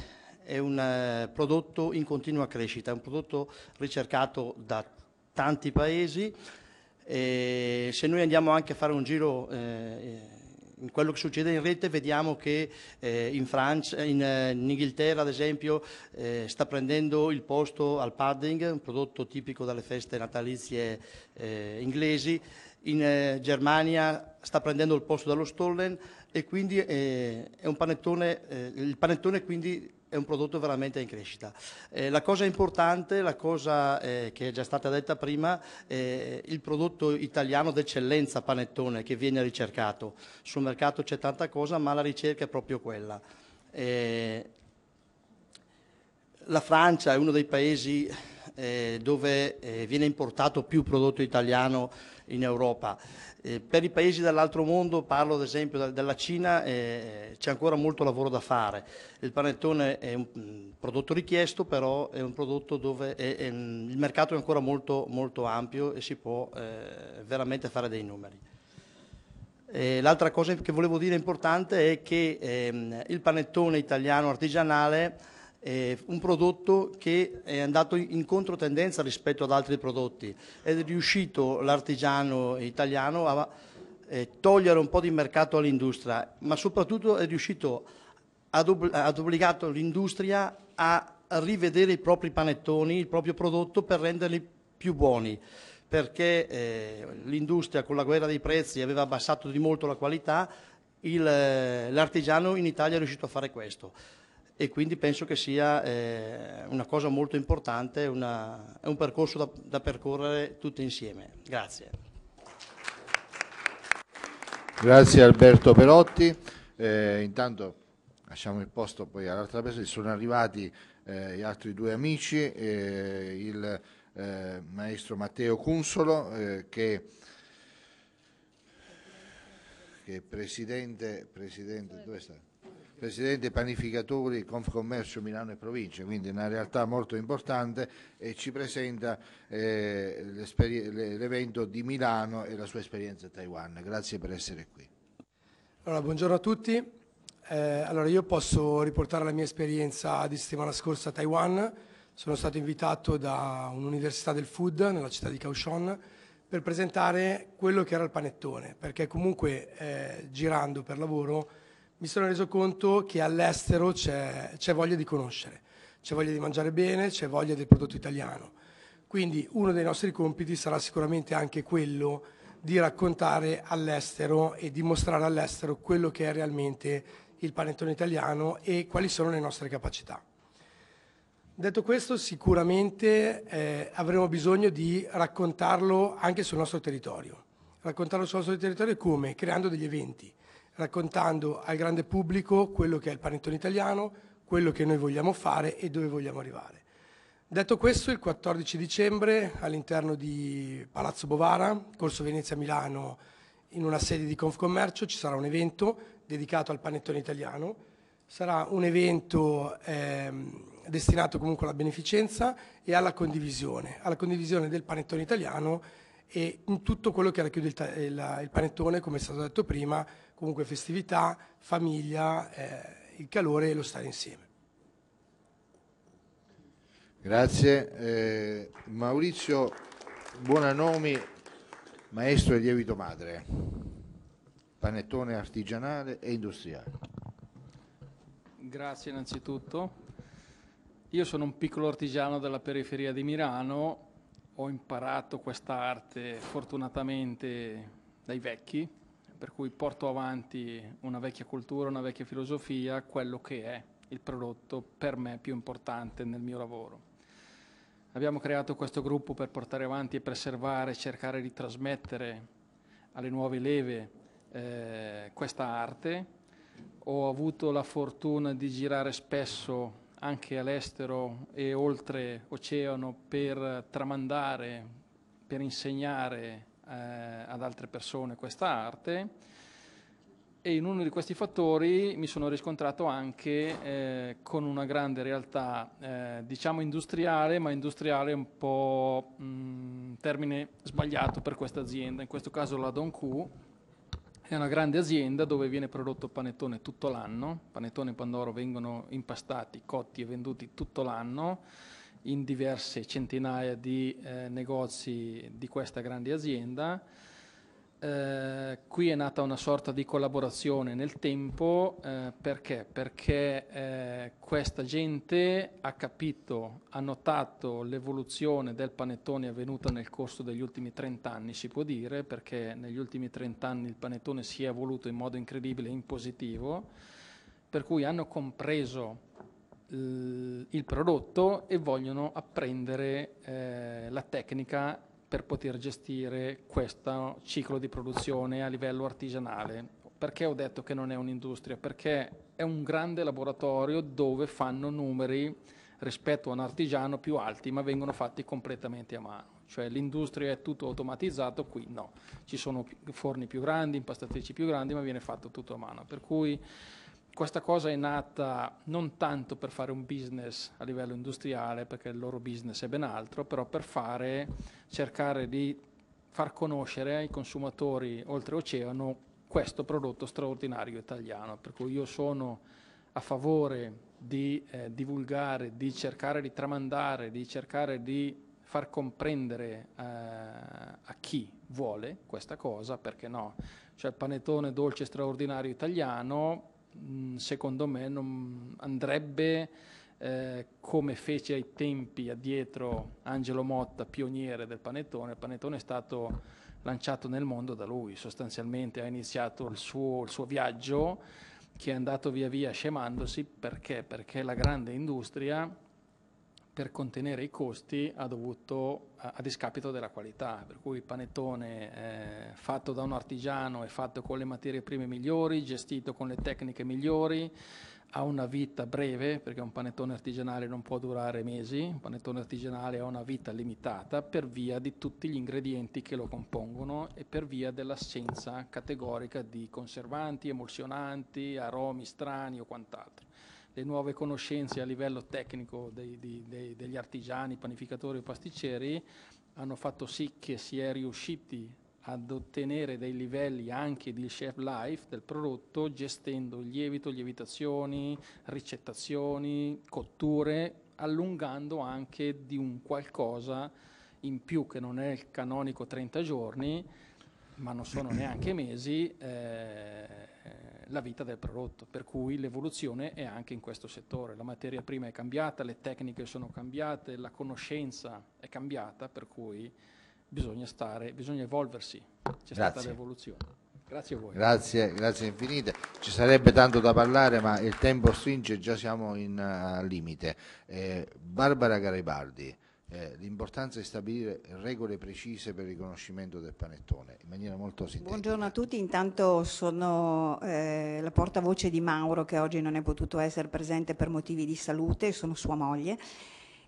è un eh, prodotto in continua crescita, è un prodotto ricercato da tanti paesi. E se noi andiamo anche a fare un giro eh, quello che succede in rete vediamo che eh, in, Francia, in, eh, in, Inghilterra ad esempio eh, sta prendendo il posto al padding, un prodotto tipico dalle feste natalizie eh, inglesi, in eh, Germania sta prendendo il posto dallo Stollen e quindi eh, panettone, il panettone quindi è un prodotto veramente in crescita. Eh, la cosa importante, la cosa eh, che è già stata detta prima, è il prodotto italiano d'eccellenza panettone che viene ricercato. Sul mercato c'è tanta cosa, ma la ricerca è proprio quella. Eh, la Francia è uno dei paesi eh, dove eh, viene importato più prodotto italiano in Europa. Eh, per i paesi dell'altro mondo, parlo ad esempio della Cina, eh, eh, c'è ancora molto lavoro da fare. Il panettone è un mm, prodotto richiesto, però è un prodotto dove è, è, mm, il mercato è ancora molto, molto ampio e si può eh, veramente fare dei numeri. Eh, l'altra cosa che volevo dire importante è che ehm, il panettone italiano artigianale eh, un prodotto che è andato in controtendenza rispetto ad altri prodotti ed è riuscito l'artigiano italiano a eh, togliere un po' di mercato all'industria, ma soprattutto è riuscito ad, ob obbligato l'industria a rivedere i propri panettoni, il proprio prodotto per renderli più buoni perché eh, l'industria con la guerra dei prezzi aveva abbassato di molto la qualità, eh, l'artigiano in Italia è riuscito a fare questo e quindi penso che sia eh, una cosa molto importante, una, è un percorso da, da percorrere tutti insieme. Grazie. Grazie Alberto Pelotti. Eh, intanto lasciamo il posto poi all'altra persona, sono arrivati eh, gli altri due amici, eh, il eh, maestro Matteo Cunsolo eh, che che presidente, presidente, dove sta? presidente panificatori Confcommercio Milano e Provincia, quindi una realtà molto importante e ci presenta eh, l'evento di Milano e la sua esperienza a Taiwan. Grazie per essere qui. Allora, buongiorno a tutti. Eh, allora, io posso riportare la mia esperienza di settimana scorsa a Taiwan. Sono stato invitato da un'università del food nella città di Kaohsiung per presentare quello che era il panettone, perché comunque eh, girando per lavoro mi sono reso conto che all'estero c'è, c'è voglia di conoscere, c'è voglia di mangiare bene, c'è voglia del prodotto italiano. Quindi uno dei nostri compiti sarà sicuramente anche quello di raccontare all'estero e di mostrare all'estero quello che è realmente il panettone italiano e quali sono le nostre capacità. Detto questo, sicuramente eh, avremo bisogno di raccontarlo anche sul nostro territorio. Raccontarlo sul nostro territorio come? Creando degli eventi raccontando al grande pubblico quello che è il panettone italiano, quello che noi vogliamo fare e dove vogliamo arrivare. Detto questo, il 14 dicembre all'interno di Palazzo Bovara, Corso Venezia Milano, in una sede di Confcommercio ci sarà un evento dedicato al panettone italiano. Sarà un evento eh, destinato comunque alla beneficenza e alla condivisione, alla condivisione del panettone italiano e in tutto quello che racchiude il, il, il panettone, come è stato detto prima, comunque festività, famiglia, eh, il calore e lo stare insieme. Grazie. Eh, Maurizio Buonanomi, maestro di lievito madre, panettone artigianale e industriale. Grazie innanzitutto. Io sono un piccolo artigiano della periferia di Milano, ho imparato questa arte fortunatamente dai vecchi, per cui porto avanti una vecchia cultura, una vecchia filosofia, quello che è il prodotto per me più importante nel mio lavoro. Abbiamo creato questo gruppo per portare avanti e preservare, cercare di trasmettere alle nuove leve eh, questa arte. Ho avuto la fortuna di girare spesso anche all'estero e oltre oceano per tramandare, per insegnare eh, ad altre persone questa arte e in uno di questi fattori mi sono riscontrato anche eh, con una grande realtà, eh, diciamo industriale, ma industriale è un po' mh, mm, termine sbagliato per questa azienda, in questo caso la Don Q, è una grande azienda dove viene prodotto panettone tutto l'anno, panettone e pandoro vengono impastati, cotti e venduti tutto l'anno, in diverse centinaia di eh, negozi di questa grande azienda. Eh, qui è nata una sorta di collaborazione nel tempo eh, perché? Perché eh, questa gente ha capito, ha notato l'evoluzione del panettone avvenuta nel corso degli ultimi 30 anni, si può dire, perché negli ultimi 30 anni il panettone si è evoluto in modo incredibile, in positivo, per cui hanno compreso il prodotto e vogliono apprendere eh, la tecnica per poter gestire questo ciclo di produzione a livello artigianale. Perché ho detto che non è un'industria? Perché è un grande laboratorio dove fanno numeri rispetto a un artigiano più alti, ma vengono fatti completamente a mano. Cioè l'industria è tutto automatizzato, qui no. Ci sono forni più grandi, impastatrici più grandi, ma viene fatto tutto a mano. Per cui questa cosa è nata non tanto per fare un business a livello industriale, perché il loro business è ben altro, però per fare, cercare di far conoscere ai consumatori oltreoceano questo prodotto straordinario italiano. Per cui io sono a favore di eh, divulgare, di cercare di tramandare, di cercare di far comprendere eh, a chi vuole questa cosa, perché no? Cioè il panettone dolce straordinario italiano Mm, secondo me non andrebbe eh, come fece ai tempi addietro Angelo Motta, pioniere del panettone, il panettone è stato lanciato nel mondo da lui, sostanzialmente ha iniziato il suo, il suo viaggio che è andato via via scemandosi perché? Perché la grande industria per contenere i costi ha dovuto a, a discapito della qualità, per cui il panettone eh, fatto da un artigiano è fatto con le materie prime migliori, gestito con le tecniche migliori, ha una vita breve perché un panettone artigianale non può durare mesi, un panettone artigianale ha una vita limitata per via di tutti gli ingredienti che lo compongono e per via dell'assenza categorica di conservanti, emulsionanti, aromi strani o quant'altro le nuove conoscenze a livello tecnico dei, dei, dei, degli artigiani, panificatori e pasticceri hanno fatto sì che si è riusciti ad ottenere dei livelli anche di chef life del prodotto gestendo lievito, lievitazioni, ricettazioni, cotture, allungando anche di un qualcosa in più che non è il canonico 30 giorni, ma non sono neanche mesi, eh, la vita del prodotto, per cui l'evoluzione è anche in questo settore, la materia prima è cambiata, le tecniche sono cambiate, la conoscenza è cambiata, per cui bisogna, stare, bisogna evolversi, c'è stata l'evoluzione. Grazie a voi. Grazie, grazie infinite. Ci sarebbe tanto da parlare, ma il tempo stringe già siamo in, uh, limite. Eh, Barbara Garibaldi eh, l'importanza di stabilire regole precise per il riconoscimento del panettone in maniera molto sintetica. Buongiorno a tutti, intanto sono eh, la portavoce di Mauro che oggi non è potuto essere presente per motivi di salute, sono sua moglie.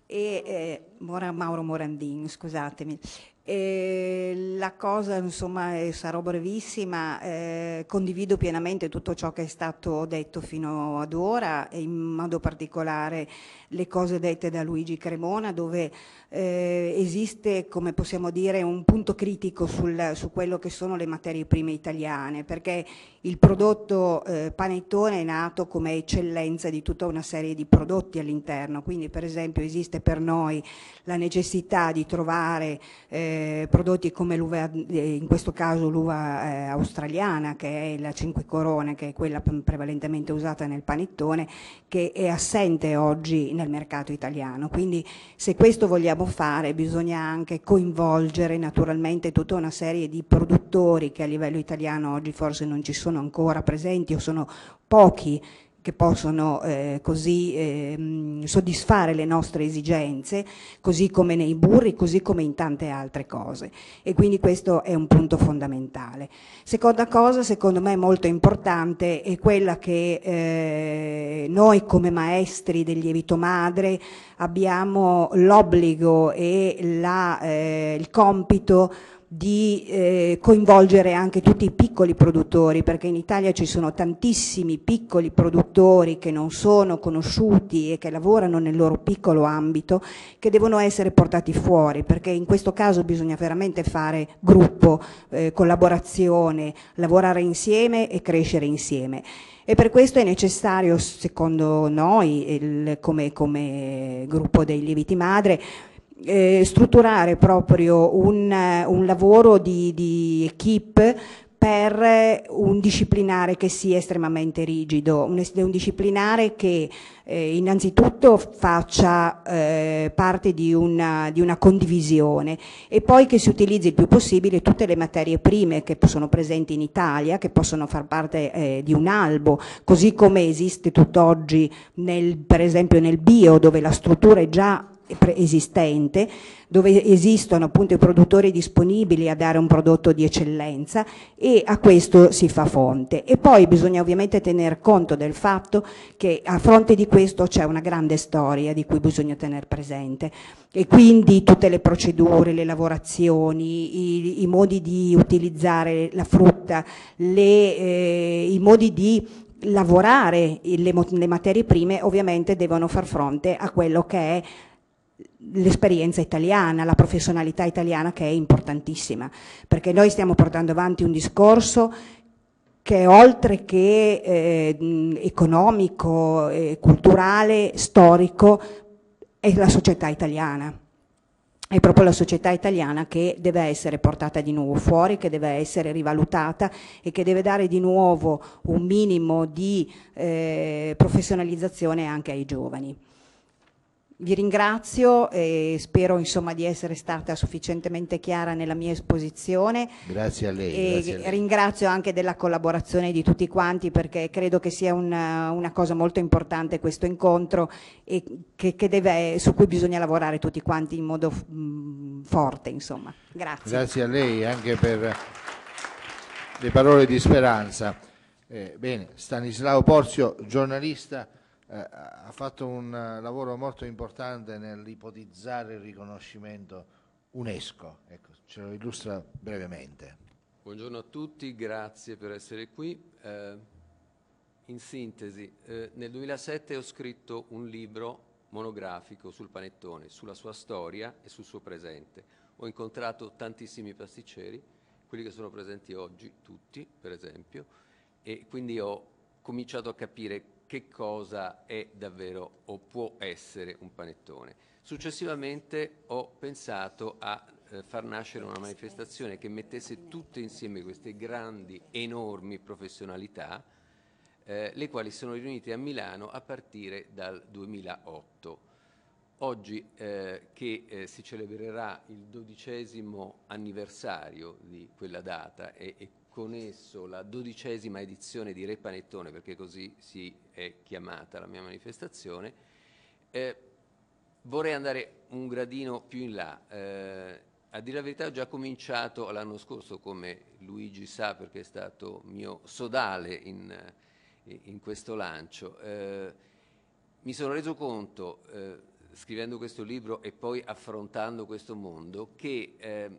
E, eh, Mauro Morandin, scusatemi. E la cosa insomma sarò brevissima, eh, condivido pienamente tutto ciò che è stato detto fino ad ora e in modo particolare le cose dette da Luigi Cremona, dove eh, esiste, come possiamo dire, un punto critico sul, su quello che sono le materie prime italiane, perché il prodotto eh, panettone è nato come eccellenza di tutta una serie di prodotti all'interno, quindi per esempio esiste per noi la necessità di trovare eh, prodotti come l'uva, eh, in questo caso l'uva eh, australiana, che è la cinque corone, che è quella prevalentemente usata nel panettone, che è assente oggi in nel mercato italiano. Quindi se questo vogliamo fare bisogna anche coinvolgere naturalmente tutta una serie di produttori che a livello italiano oggi forse non ci sono ancora presenti o sono pochi che possono eh, così eh, soddisfare le nostre esigenze, così come nei burri, così come in tante altre cose. E quindi questo è un punto fondamentale. Seconda cosa, secondo me molto importante, è quella che eh, noi come maestri del lievito madre abbiamo l'obbligo e la, eh, il compito di eh, coinvolgere anche tutti i piccoli produttori, perché in Italia ci sono tantissimi piccoli produttori che non sono conosciuti e che lavorano nel loro piccolo ambito, che devono essere portati fuori, perché in questo caso bisogna veramente fare gruppo, eh, collaborazione, lavorare insieme e crescere insieme. E per questo è necessario, secondo noi, il, come, come gruppo dei lieviti madre, eh, strutturare proprio un, un lavoro di, di equip per un disciplinare che sia estremamente rigido, un, un disciplinare che eh, innanzitutto faccia eh, parte di una, di una, condivisione e poi che si utilizzi il più possibile tutte le materie prime che sono presenti in Italia, che possono far parte eh, di un albo, così come esiste tutt'oggi per esempio nel bio dove la struttura è già esistente, dove esistono appunto i produttori disponibili a dare un prodotto di eccellenza e a questo si fa fonte. E poi bisogna ovviamente tener conto del fatto che a fronte di questo c'è una grande storia di cui bisogna tenere presente e quindi tutte le procedure, le lavorazioni, i, i modi di utilizzare la frutta, le, eh, i modi di lavorare le, le materie prime ovviamente devono far fronte a quello che è l'esperienza italiana, la professionalità italiana che è importantissima, perché noi stiamo portando avanti un discorso che oltre che eh, economico, eh, culturale, storico, è la società italiana. È proprio la società italiana che deve essere portata di nuovo fuori, che deve essere rivalutata e che deve dare di nuovo un minimo di eh, professionalizzazione anche ai giovani. Vi ringrazio e spero insomma, di essere stata sufficientemente chiara nella mia esposizione. Grazie a lei. Grazie a lei. Ringrazio anche della collaborazione di tutti quanti perché credo che sia una, una cosa molto importante questo incontro e che, che deve, su cui bisogna lavorare tutti quanti in modo mh, mm, forte. Insomma. Grazie. Grazie a lei anche per le parole di speranza. Eh, bene, Stanislao Porzio, giornalista. Eh, ha fatto un lavoro molto importante nell'ipotizzare il riconoscimento UNESCO. Ecco, ce lo illustra brevemente. Buongiorno a tutti, grazie per essere qui. Eh, in sintesi, eh, nel 2007 ho scritto un libro monografico sul panettone, sulla sua storia e sul suo presente. Ho incontrato tantissimi pasticceri, quelli che sono presenti oggi, tutti per esempio, e quindi ho cominciato a capire che cosa è davvero o può essere un panettone. Successivamente ho pensato a eh, far nascere una manifestazione che mettesse tutte insieme queste grandi, enormi professionalità, eh, le quali sono riunite a Milano a partire dal 2008. Oggi eh, che eh, si celebrerà il dodicesimo anniversario di quella data e, e con esso la dodicesima edizione di Re Panettone, perché così si è chiamata la mia manifestazione, eh, vorrei andare un gradino più in là. Eh, a dire la verità ho già cominciato l'anno scorso, come Luigi sa perché è stato mio sodale in, eh, in questo lancio. Eh, mi sono reso conto, eh, scrivendo questo libro e poi affrontando questo mondo, che eh,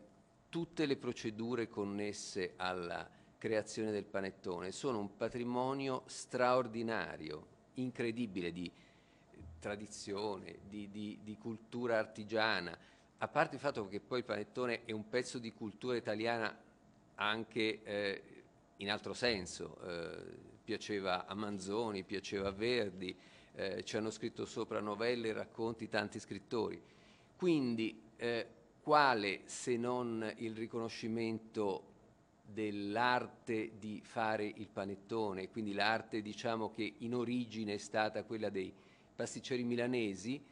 tutte le procedure connesse alla creazione del panettone sono un patrimonio straordinario, incredibile di eh, tradizione, di, di, di, cultura artigiana, a parte il fatto che poi il panettone è un pezzo di cultura italiana anche eh, in altro senso, eh, piaceva a Manzoni, piaceva a Verdi, eh, ci hanno scritto sopra novelle e racconti tanti scrittori. Quindi eh, quale se non il riconoscimento dell'arte di fare il panettone, quindi l'arte diciamo, che in origine è stata quella dei pasticceri milanesi,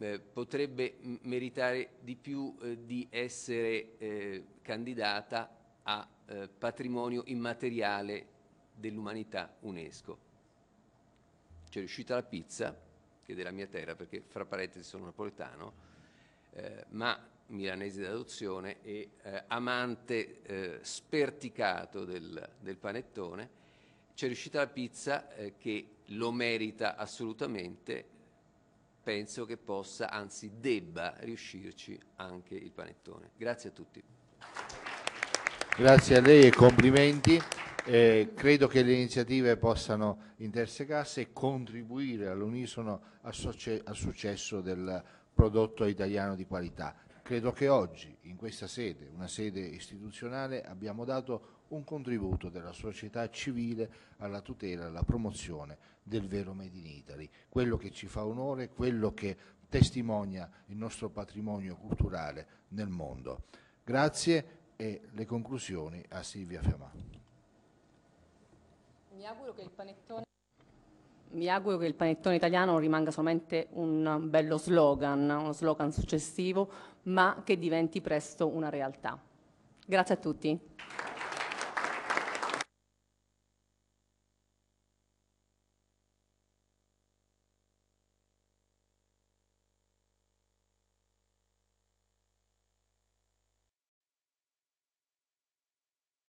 eh, potrebbe meritare di più eh, di essere eh, candidata a eh, patrimonio immateriale dell'umanità UNESCO. C'è riuscita la pizza, che è della mia terra, perché fra parentesi sono napoletano, eh, ma milanese d'adozione e eh, amante eh, sperticato del, del panettone, c'è riuscita la pizza eh, che lo merita assolutamente, penso che possa, anzi debba riuscirci anche il panettone. Grazie a tutti. Grazie a lei e complimenti. Eh, credo che le iniziative possano intersecarsi e contribuire all'unisono al, al successo del prodotto italiano di qualità. Credo che oggi, in questa sede, una sede istituzionale, abbiamo dato un contributo della società civile alla tutela e alla promozione del vero Made in Italy, quello che ci fa onore, quello che testimonia il nostro patrimonio culturale nel mondo. Grazie e le conclusioni a Silvia Fiamà. Mi auguro che il panettone mi auguro che il panettone italiano rimanga solamente un bello slogan, uno slogan successivo, ma che diventi presto una realtà. Grazie a tutti.